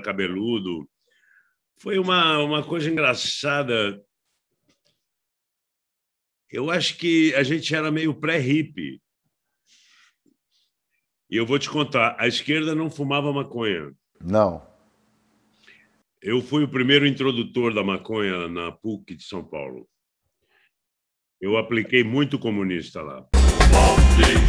cabeludo. Foi uma, uma coisa engraçada. Eu acho que a gente era meio pré-hippie. E eu vou te contar, a esquerda não fumava maconha. Não. Eu fui o primeiro introdutor da maconha na PUC de São Paulo. Eu apliquei muito comunista lá. Okay.